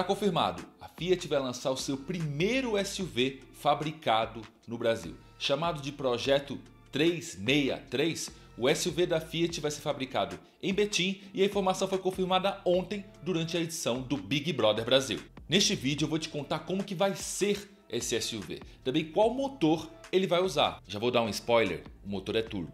Está confirmado, a Fiat vai lançar o seu primeiro SUV fabricado no Brasil. Chamado de Projeto 363, o SUV da Fiat vai ser fabricado em Betim e a informação foi confirmada ontem durante a edição do Big Brother Brasil. Neste vídeo eu vou te contar como que vai ser esse SUV, também qual motor ele vai usar. Já vou dar um spoiler, o motor é turbo.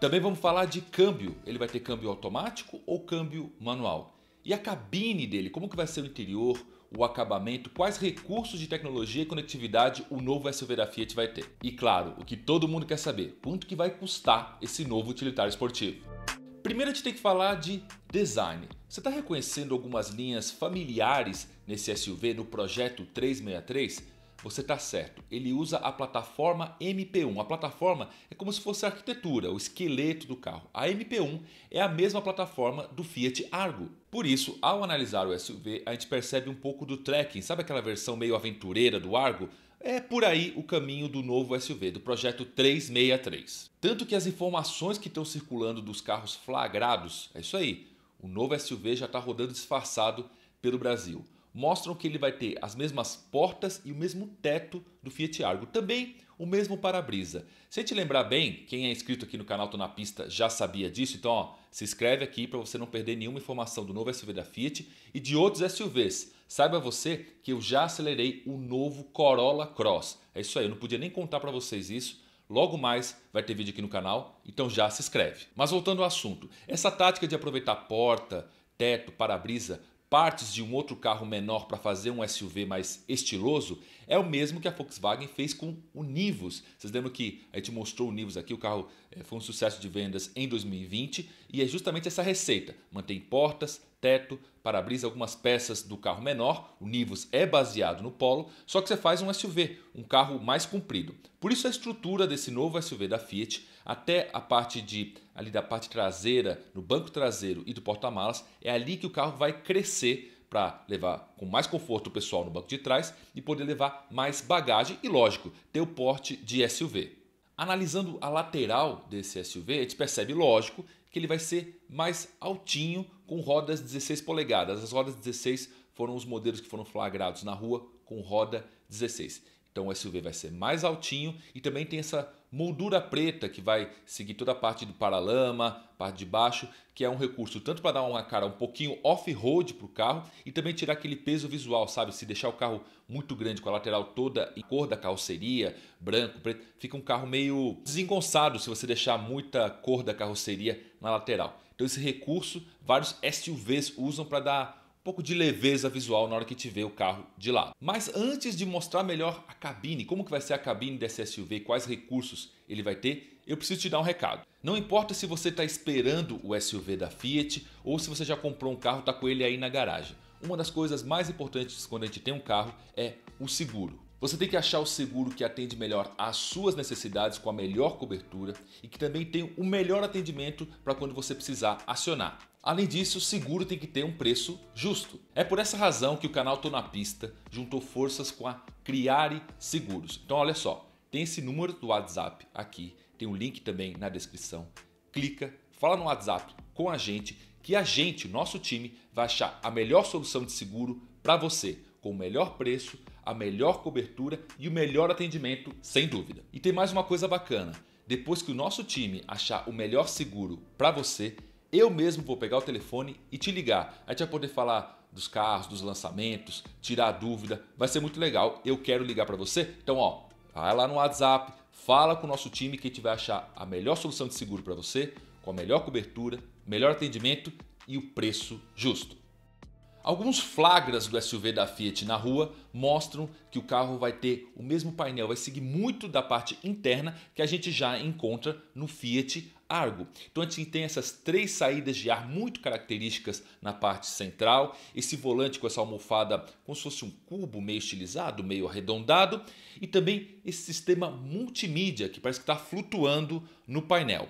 Também vamos falar de câmbio, ele vai ter câmbio automático ou câmbio manual? E a cabine dele, como que vai ser o interior, o acabamento, quais recursos de tecnologia e conectividade o novo SUV da Fiat vai ter. E claro, o que todo mundo quer saber, quanto que vai custar esse novo utilitário esportivo. Primeiro a gente tem que falar de design. Você está reconhecendo algumas linhas familiares nesse SUV no projeto 363? você está certo. Ele usa a plataforma MP1. A plataforma é como se fosse a arquitetura, o esqueleto do carro. A MP1 é a mesma plataforma do Fiat Argo. Por isso, ao analisar o SUV, a gente percebe um pouco do trekking, sabe aquela versão meio aventureira do Argo? É por aí o caminho do novo SUV, do projeto 363. Tanto que as informações que estão circulando dos carros flagrados, é isso aí, o novo SUV já está rodando disfarçado pelo Brasil mostram que ele vai ter as mesmas portas e o mesmo teto do Fiat Argo, também o mesmo para-brisa. Se te lembrar bem, quem é inscrito aqui no canal Tô na Pista já sabia disso, então ó, se inscreve aqui para você não perder nenhuma informação do novo SUV da Fiat e de outros SUVs. Saiba você que eu já acelerei o novo Corolla Cross. É isso aí, eu não podia nem contar para vocês isso, Logo mais vai ter vídeo aqui no canal, então já se inscreve. Mas voltando ao assunto, essa tática de aproveitar porta, teto, para-brisa partes de um outro carro menor para fazer um SUV mais estiloso é o mesmo que a Volkswagen fez com o Nivus. Vocês lembram que a gente mostrou o Nivus aqui, o carro eh, foi um sucesso de vendas em 2020 e é justamente essa receita: mantém portas, teto, para-brisa, algumas peças do carro menor. O Nivus é baseado no Polo, só que você faz um SUV, um carro mais comprido. Por isso a estrutura desse novo SUV da Fiat, até a parte de ali da parte traseira, no banco traseiro e do porta-malas, é ali que o carro vai crescer para levar com mais conforto o pessoal no banco de trás e poder levar mais bagagem e, lógico, ter o porte de SUV. Analisando a lateral desse SUV, a gente percebe, lógico, que ele vai ser mais altinho com rodas 16 polegadas. As rodas 16 foram os modelos que foram flagrados na rua com roda 16. Então o SUV vai ser mais altinho e também tem essa moldura preta que vai seguir toda a parte do paralama, parte de baixo, que é um recurso tanto para dar uma cara um pouquinho off-road para o carro e também tirar aquele peso visual, sabe? Se deixar o carro muito grande com a lateral toda em cor da carroceria, branco, preto, fica um carro meio desengonçado se você deixar muita cor da carroceria na lateral. Então esse recurso vários SUVs usam para dar pouco de leveza visual na hora que te vê o carro de lado. Mas antes de mostrar melhor a cabine, como que vai ser a cabine desse SUV, quais recursos ele vai ter, eu preciso te dar um recado. Não importa se você está esperando o SUV da Fiat ou se você já comprou um carro e está com ele aí na garagem. Uma das coisas mais importantes quando a gente tem um carro é o seguro. Você tem que achar o seguro que atende melhor às suas necessidades com a melhor cobertura e que também tem o melhor atendimento para quando você precisar acionar. Além disso, o seguro tem que ter um preço justo. É por essa razão que o canal Tô na Pista juntou forças com a Criare Seguros. Então olha só, tem esse número do WhatsApp aqui, tem o um link também na descrição. Clica, fala no WhatsApp com a gente que a gente, nosso time, vai achar a melhor solução de seguro para você, com o melhor preço a melhor cobertura e o melhor atendimento, sem dúvida. E tem mais uma coisa bacana: depois que o nosso time achar o melhor seguro para você, eu mesmo vou pegar o telefone e te ligar. A gente vai poder falar dos carros, dos lançamentos, tirar a dúvida. Vai ser muito legal. Eu quero ligar para você. Então, ó, vai lá no WhatsApp, fala com o nosso time que a gente vai achar a melhor solução de seguro para você, com a melhor cobertura, melhor atendimento e o preço justo. Alguns flagras do SUV da Fiat na rua mostram que o carro vai ter o mesmo painel, vai seguir muito da parte interna que a gente já encontra no Fiat Argo. Então a gente tem essas três saídas de ar muito características na parte central, esse volante com essa almofada como se fosse um cubo meio estilizado, meio arredondado, e também esse sistema multimídia que parece que está flutuando no painel.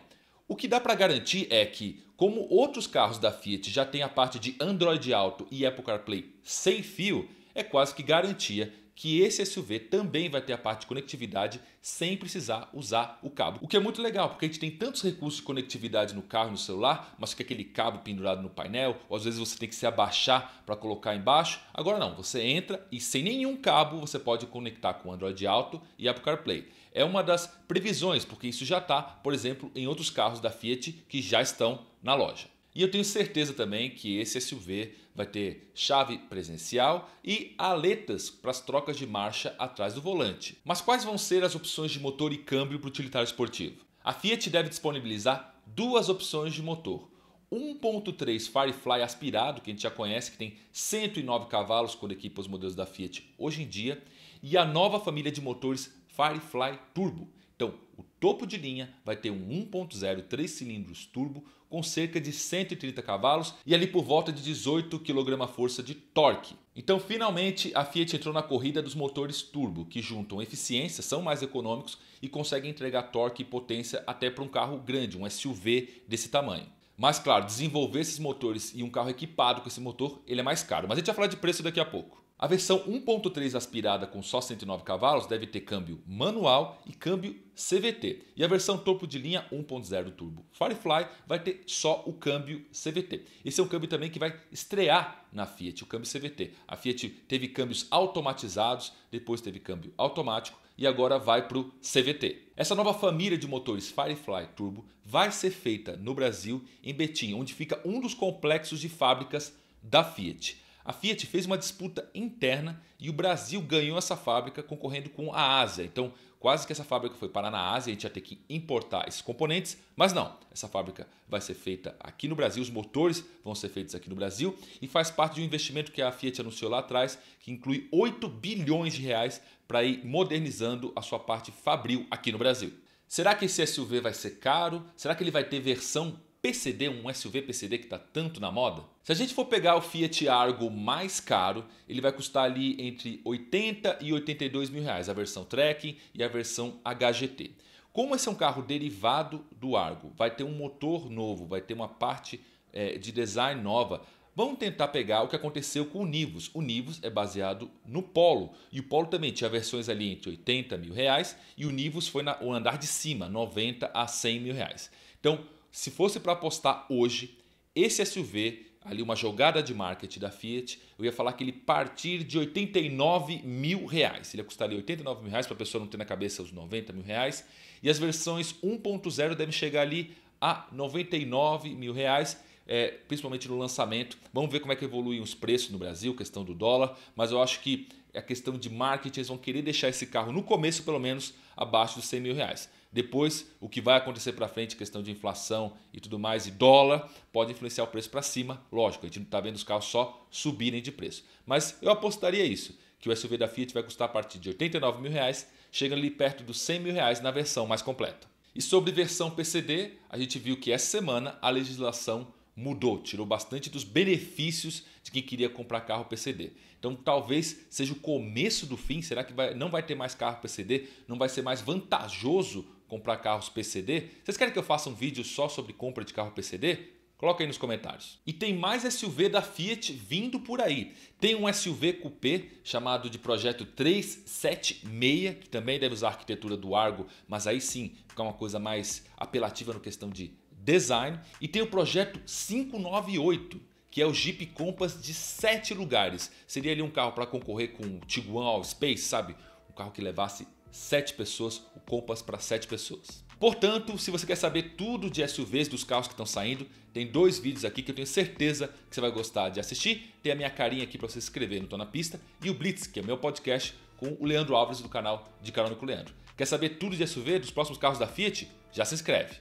O que dá para garantir é que, como outros carros da Fiat já têm a parte de Android Auto e Apple CarPlay sem fio, é quase que garantia que esse SUV também vai ter a parte de conectividade sem precisar usar o cabo. O que é muito legal, porque a gente tem tantos recursos de conectividade no carro, no celular, mas fica aquele cabo pendurado no painel, ou às vezes você tem que se abaixar para colocar embaixo. Agora não, você entra e sem nenhum cabo você pode conectar com Android Auto e Apple CarPlay. É uma das previsões, porque isso já está, por exemplo, em outros carros da Fiat que já estão na loja. E eu tenho certeza também que esse SUV vai ter chave presencial e aletas para as trocas de marcha atrás do volante. Mas quais vão ser as opções de motor e câmbio para o utilitário esportivo? A Fiat deve disponibilizar duas opções de motor. 1.3 Firefly aspirado, que a gente já conhece, que tem 109 cavalos quando equipa os modelos da Fiat hoje em dia, e a nova família de motores Firefly Turbo. Então, topo de linha vai ter um 1.0 3 cilindros turbo com cerca de 130 cavalos e ali por volta de 18 kgf de torque. Então, finalmente, a Fiat entrou na corrida dos motores turbo, que juntam eficiência, são mais econômicos e conseguem entregar torque e potência até para um carro grande, um SUV desse tamanho. Mas claro, desenvolver esses motores e um carro equipado com esse motor, ele é mais caro, mas a gente vai falar de preço daqui a pouco. A versão 1.3 aspirada com só 109 cavalos deve ter câmbio manual e câmbio CVT. E a versão topo de linha 1.0 turbo Firefly vai ter só o câmbio CVT. Esse é um câmbio também que vai estrear na Fiat, o câmbio CVT. A Fiat teve câmbios automatizados, depois teve câmbio automático e agora vai para o CVT. Essa nova família de motores Firefly Turbo vai ser feita no Brasil, em Betim, onde fica um dos complexos de fábricas da Fiat. A Fiat fez uma disputa interna e o Brasil ganhou essa fábrica concorrendo com a Ásia. Então, quase que essa fábrica foi parar na Ásia, a gente ia ter que importar esses componentes, mas não, essa fábrica vai ser feita aqui no Brasil, os motores vão ser feitos aqui no Brasil e faz parte de um investimento que a Fiat anunciou lá atrás, que inclui 8 bilhões de reais para ir modernizando a sua parte fabril aqui no Brasil. Será que esse SUV vai ser caro? Será que ele vai ter versão PCD, um SUV PCD que está tanto na moda? Se a gente for pegar o Fiat Argo mais caro, ele vai custar ali entre 80 e 82 mil reais, a versão Trekking e a versão HGT. Como esse é um carro derivado do Argo, vai ter um motor novo, vai ter uma parte é, de design nova. Vamos tentar pegar o que aconteceu com o Nivus. O Nivus é baseado no Polo e o Polo também tinha versões ali entre 80 mil reais e o Nivus foi na, o andar de cima, 90 a 100 mil reais. Então se fosse para apostar hoje, esse SUV, ali uma jogada de marketing da Fiat, eu ia falar que ele partir de 89 mil reais. Ele ia custar ali 89 mil reais para a pessoa não ter na cabeça os 90 mil reais. E as versões 1.0 devem chegar ali a 99 mil reais é, principalmente no lançamento. Vamos ver como é que evoluem os preços no Brasil, questão do dólar, mas eu acho que a é questão de marketing, eles vão querer deixar esse carro, no começo pelo menos, abaixo dos 100 mil reais. Depois, o que vai acontecer para frente, questão de inflação e tudo mais, e dólar, pode influenciar o preço para cima. Lógico, a gente não está vendo os carros só subirem de preço. Mas eu apostaria isso, que o SUV da Fiat vai custar a partir de 89 mil reais, chega ali perto dos 100 mil reais na versão mais completa. E sobre versão PCD, a gente viu que essa semana a legislação mudou, tirou bastante dos benefícios de quem queria comprar carro PCD. Então talvez seja o começo do fim. Será que vai, não vai ter mais carro PCD? Não vai ser mais vantajoso comprar carros PCD? Vocês querem que eu faça um vídeo só sobre compra de carro PCD? Coloca aí nos comentários. E tem mais SUV da Fiat vindo por aí. Tem um SUV coupé chamado de projeto 376, que também deve usar a arquitetura do Argo, mas aí sim fica uma coisa mais apelativa no questão de Design e tem o projeto 598, que é o Jeep Compass de 7 lugares. Seria ali um carro para concorrer com o Tiguan All Space, sabe? Um carro que levasse 7 pessoas, o Compass para 7 pessoas. Portanto, se você quer saber tudo de SUVs dos carros que estão saindo, tem dois vídeos aqui que eu tenho certeza que você vai gostar de assistir. Tem a minha carinha aqui para você se inscrever no Tô na Pista e o Blitz, que é meu podcast com o Leandro Alves do canal de Carônico com Leandro. Quer saber tudo de SUV dos próximos carros da Fiat? Já se inscreve.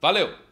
Valeu!